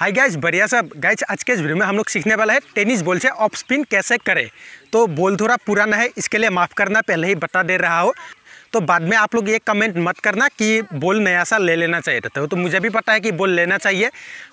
हाय guys बढ़िया सब guys आज के इस वीडियो में हम लोग सीखने वाला है टेनिस बॉल से ऑफ स्पिन कैसे करें तो बॉल थोड़ा पुराना है इसके लिए माफ़ करना पहले ही बता दे रहा हो तो बाद में आप लोग ये कमेंट मत करना कि बोल नया सा ले लेना चाहिए था तो, तो मुझे भी पता है कि बोल लेना चाहिए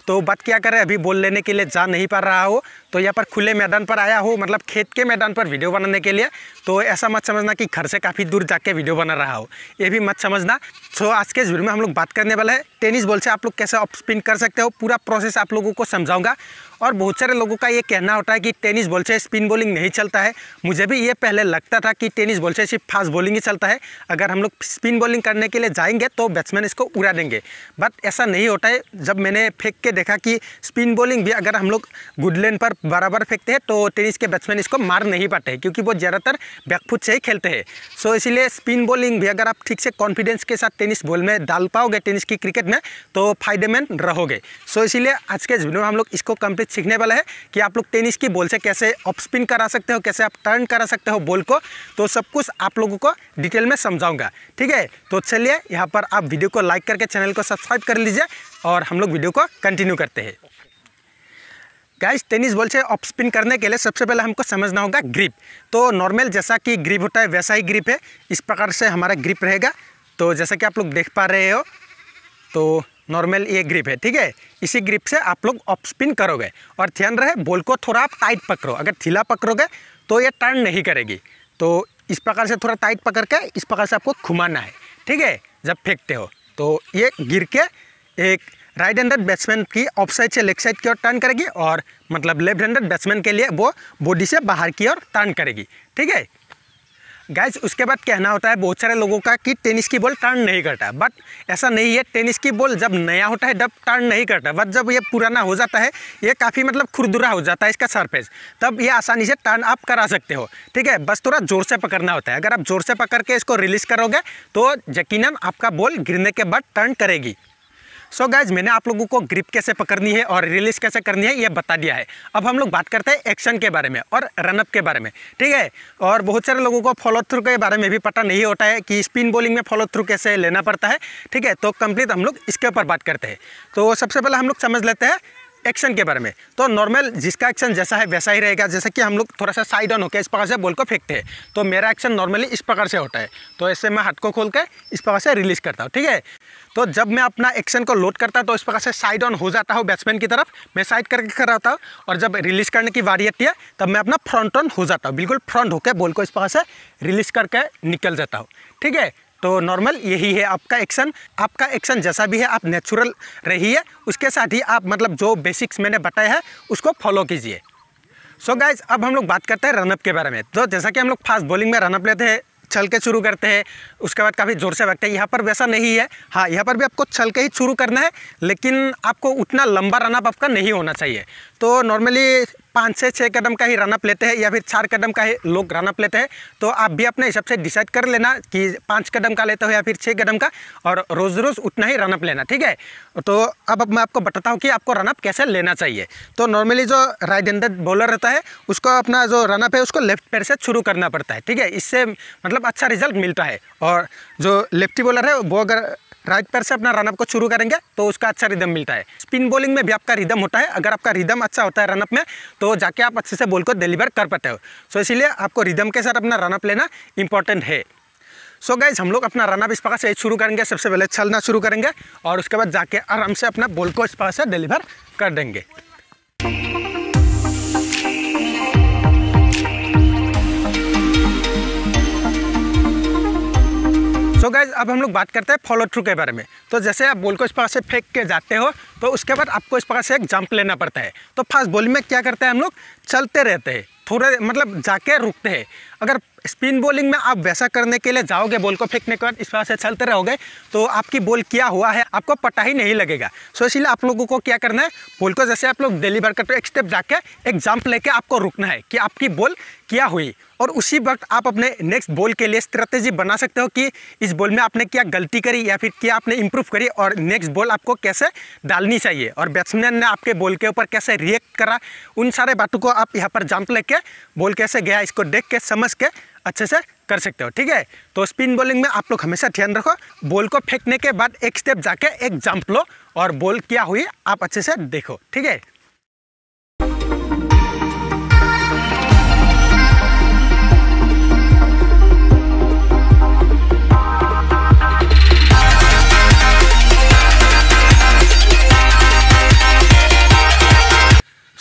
तो बात क्या करें अभी बोल लेने के लिए जा नहीं पा रहा हो तो यहाँ पर खुले मैदान पर आया हो मतलब खेत के मैदान पर वीडियो बनाने के लिए तो ऐसा मत समझना कि घर से काफ़ी दूर जाके वीडियो बना रहा हो ये भी मत समझना सो आज के इस वीडियो में हम लोग बात करने वाले हैं टेनिस बॉल से आप लोग कैसे ऑफ स्पिन कर सकते हो पूरा प्रोसेस आप लोगों को समझाऊंगा और बहुत सारे लोगों का ये कहना होता है कि टेनिस बॉल से स्पिन बॉलिंग नहीं चलता है मुझे भी ये पहले लगता था कि टेनिस बॉल से सिर्फ फास्ट बॉलिंग ही चलता है अगर हम लोग स्पिन बॉलिंग करने के लिए जाएंगे तो बैट्समैन इसको उड़ा देंगे बट ऐसा नहीं होता है जब मैंने फेंक के देखा कि स्पिन बॉलिंग भी अगर हम लोग गुड पर बराबर फेंकते हैं तो टेनिस के बैट्समैन इसको मार नहीं पाते हैं क्योंकि वो ज़्यादातर बैकफुट से ही खेलते हैं सो इसीलिए स्पिन बॉलिंग भी अगर आप ठीक से कॉन्फिडेंस के साथ टेनिस बॉल में डाल पाओगे टेनिस की क्रिकेट में तो फायदेमंद रहोगे सो इसीलिए आज के वीडियो में हम लोग इसको कंप्लीट नॉलेज सीखने वाला है कि आप लोग टेनिस की बॉल से कैसे ऑफ स्पिन करा सकते हो कैसे आप टर्न करा सकते हो बॉल को तो सब कुछ आप लोगों को डिटेल में समझाऊंगा ठीक है तो चलिए यहाँ पर आप वीडियो को लाइक करके चैनल को सब्सक्राइब कर लीजिए और हम लोग वीडियो को कंटिन्यू करते हैं गाइस टेनिस बॉल से ऑफ स्पिन करने के लिए सबसे पहले हमको समझना होगा ग्रिप तो नॉर्मल जैसा कि ग्रिप होता है वैसा ही ग्रिप है इस प्रकार से हमारा ग्रिप रहेगा तो जैसा कि आप लोग देख पा रहे हो तो नॉर्मल ये ग्रिप है ठीक है इसी ग्रिप से आप लोग ऑफ स्पिन करोगे और ध्यान रहे बॉल को थोड़ा आप टाइट पकड़ो अगर थीला पकड़ोगे तो ये टर्न नहीं करेगी तो इस प्रकार से थोड़ा टाइट पकड़ के इस प्रकार से आपको घुमाना है ठीक है जब फेंकते हो तो ये गिर के एक राइट हैंडेड बैट्समैन की ऑफ साइड से लेफ्ट साइड की ओर टर्न करेगी और मतलब लेफ्ट हैंडेड बैट्समैन के लिए वो बॉडी से बाहर की ओर टर्न करेगी ठीक है गैस उसके बाद कहना होता है बहुत सारे लोगों का कि टेनिस की बॉल टर्न नहीं करता बट ऐसा नहीं है टेनिस की बॉल जब नया होता है तब टर्न नहीं करता बट जब ये पुराना हो जाता है ये काफ़ी मतलब खुरदुरा हो जाता है इसका सरफेस तब ये आसानी से टर्न आप करा सकते हो ठीक है बस थोड़ा जोर से पकड़ना होता है अगर आप जोर से पकड़ के इसको रिलीज़ करोगे तो यकीन आपका बॉल गिरने के बाद टर्न करेगी सो so गैज मैंने आप लोगों को ग्रिप कैसे पकड़नी है और रिलीज कैसे करनी है ये बता दिया है अब हम लोग बात करते हैं एक्शन के बारे में और रनअप के बारे में ठीक है और बहुत सारे लोगों को फॉलो थ्रू के बारे में भी पता नहीं होता है कि स्पिन बॉलिंग में फॉलो थ्रू कैसे लेना पड़ता है ठीक है तो कंप्लीट हम लोग इसके ऊपर बात करते हैं तो सबसे पहले हम लोग समझ लेते हैं एक्शन के बारे में तो नॉर्मल जिसका एक्शन जैसा है वैसा ही रहेगा जैसे कि हम लोग थोड़ा सा साइड ऑन होकर इस प्रकार से बॉल को फेंकते हैं तो मेरा एक्शन नॉर्मली इस प्रकार से होता है तो ऐसे मैं हाथ को खोल कर इस प्रकार से रिलीज करता हूँ ठीक है तो जब मैं अपना एक्शन को लोड करता हूँ तो इस प्रकार से साइड ऑन हो जाता हूँ बैट्समैन की तरफ मैं साइड करके कर रहा था और जब रिलीज करने की वारी आती है तब मैं अपना फ्रंट ऑन हो जाता हूँ बिल्कुल फ्रंट होकर बॉल को इस प्रकार से रिलीज करके निकल जाता हूँ ठीक है तो नॉर्मल यही है आपका एक्शन आपका एक्शन जैसा भी है आप नेचुरल रहिए उसके साथ ही आप मतलब जो बेसिक्स मैंने बताया है उसको फॉलो कीजिए सो so गाइज अब हम लोग बात करते हैं रनअप के बारे में तो जैसा कि हम लोग फास्ट बॉलिंग में रनअप लेते हैं छल के शुरू करते हैं उसके बाद काफ़ी ज़ोर से भागते हैं यहाँ पर वैसा नहीं है हाँ यहाँ पर भी आपको छल के ही शुरू करना है लेकिन आपको उतना लंबा रनअप आपका नहीं होना चाहिए तो नॉर्मली पाँच से छः कदम का ही रनअप लेते हैं या फिर चार कदम का ही लोग रनअप लेते हैं तो आप भी अपने हिसाब से डिसाइड कर लेना कि पाँच कदम का लेते हो या फिर छः कदम का और रोज़ रोज़ उतना ही रनअप लेना ठीक है तो अब मैं आपको बताता हूँ कि आपको रनअप कैसे लेना चाहिए तो नॉर्मली जो राइट हैंडेड बॉलर रहता है उसको अपना जो रनअप है उसको लेफ्ट पैर से शुरू करना पड़ता है ठीक है इससे मतलब अच्छा रिजल्ट मिलता है और जो लेफ्टी बॉलर है वो अगर राइट पैर से अपना रनअप को शुरू करेंगे तो उसका अच्छा रिदम मिलता है स्पिन बॉलिंग में भी आपका रिदम होता है अगर आपका रिदम अच्छा होता है रनअप में तो जाके आप अच्छे से बॉल को डिलीवर कर पाते हो सो इसीलिए आपको रिदम के साथ अपना रनअप लेना इंपॉर्टेंट है सो so गाइज हम लोग अपना रनअप इस प्रकार से शुरू करेंगे सबसे पहले छलना शुरू करेंगे और उसके बाद जाके आराम से अपना बॉल को इस प्रकार से डिलीवर कर देंगे गाइज अब हम लोग बात करते हैं फॉलो थ्रू के बारे में तो जैसे आप बोल को इस प्रकार से फेंक के जाते हो तो उसके बाद आपको इस प्रकार से एक जंप लेना पड़ता है तो फास्ट बॉलिंग में क्या करते हैं हम लोग चलते रहते हैं थोड़े मतलब जाके रुकते हैं अगर स्पिन बॉलिंग में आप वैसा करने के लिए जाओगे बॉल को फेंकने के बाद इस तरह से चलते रहोगे तो आपकी बॉल क्या हुआ है आपको पता ही नहीं लगेगा सो so, इसलिए आप लोगों को क्या करना है बॉल को जैसे आप लोग डिलीवर करते हो एक स्टेप जाके एक जंप लेके आपको रुकना है कि आपकी बॉल क्या हुई और उसी वक्त आप अपने नेक्स्ट बॉल के लिए स्ट्रेटेजी बना सकते हो कि इस बॉल में आपने क्या गलती करी या फिर क्या आपने इम्प्रूव करी और नेक्स्ट बॉल आपको कैसे डालनी चाहिए और बैट्समैन ने आपके बॉल के ऊपर कैसे रिएक्ट करा उन सारे बातों को आप यहाँ पर जंप लेके बॉल कैसे गया इसको देख के समझ समझ के अच्छे से कर सकते हो ठीक है तो स्पिन बॉलिंग में आप लोग हमेशा ध्यान रखो बॉल को फेंकने के बाद एक स्टेप जाके एक जंप लो और बॉल क्या हुई आप अच्छे से देखो ठीक है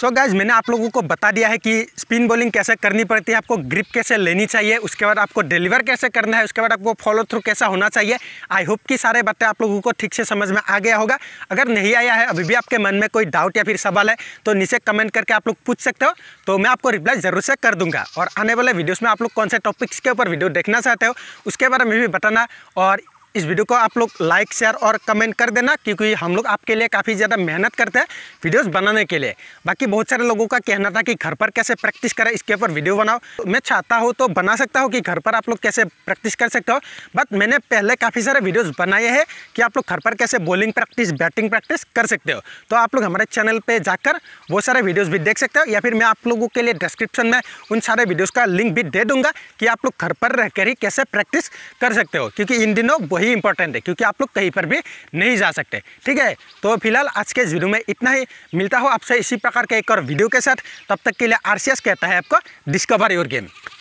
सो so गैज मैंने आप लोगों को बता दिया है कि स्पिन बॉलिंग कैसे करनी पड़ती है आपको ग्रिप कैसे लेनी चाहिए उसके बाद आपको डिलीवर कैसे करना है उसके बाद आपको फॉलो थ्रू कैसा होना चाहिए आई होप कि सारे बातें आप लोगों को ठीक से समझ में आ गया होगा अगर नहीं आया है अभी भी आपके मन में कोई डाउट या फिर सवाल है तो नीचे कमेंट करके आप लोग पूछ सकते हो तो मैं आपको रिप्लाई ज़रूर से कर दूंगा और आने वाले वीडियोज़ में आप लोग कौन से टॉपिक्स के ऊपर वीडियो देखना चाहते हो उसके बारे में भी बताना और इस वीडियो को आप लोग लाइक शेयर और कमेंट कर देना क्योंकि हम लोग आपके लिए काफ़ी ज़्यादा मेहनत करते हैं वीडियोस बनाने के लिए बाकी बहुत सारे लोगों का कहना था कि घर पर कैसे प्रैक्टिस करें इसके ऊपर वीडियो बनाओ मैं चाहता हूँ तो बना सकता हूँ कि घर पर आप लोग कैसे प्रैक्टिस कर सकते हो बट मैंने पहले काफ़ी सारे वीडियोज़ बनाए हैं कि आप लोग घर पर कैसे बॉलिंग प्रैक्टिस बैटिंग प्रैक्टिस कर सकते हो तो आप लोग हमारे चैनल पर जाकर वो सारे वीडियोज़ भी देख सकते हो या फिर मैं आप लोगों के लिए डिस्क्रिप्शन में उन सारे वीडियोज़ का लिंक भी दे दूँगा कि आप लोग घर पर रह ही कैसे प्रैक्टिस कर सकते हो क्योंकि इन दिनों वही बड़ी इंपॉर्टेंट है क्योंकि आप लोग कहीं पर भी नहीं जा सकते ठीक है तो फिलहाल आज के इस वीडियो में इतना ही मिलता हो आपसे इसी प्रकार के एक और वीडियो के साथ तब तक के लिए आर कहता है आपको डिस्कवर योर गेम